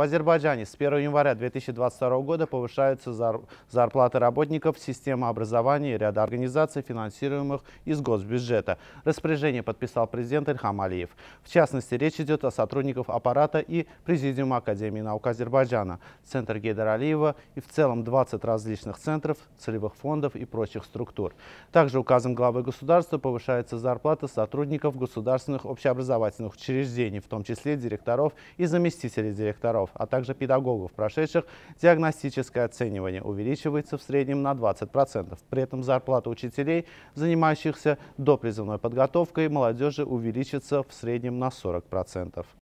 Азербайджане с 1 января 2022 года повышаются зар зарплаты работников системы образования и ряда организаций, финансируемых из госбюджета. Распоряжение подписал президент Ильхам Алиев. В частности, речь идет о сотрудников аппарата и Президиума Академии наук Азербайджана, Центр Гейдер Алиева и в целом 20 различных центров, целевых фондов и прочих структур. Также указом главы государства повышается зарплата сотрудников государственных общеобразовательных учреждений, в том числе директоров и заместителей директоров психологов, а также педагогов, прошедших диагностическое оценивание, увеличивается в среднем на 20%. При этом зарплата учителей, занимающихся допризывной подготовкой молодежи, увеличится в среднем на 40%.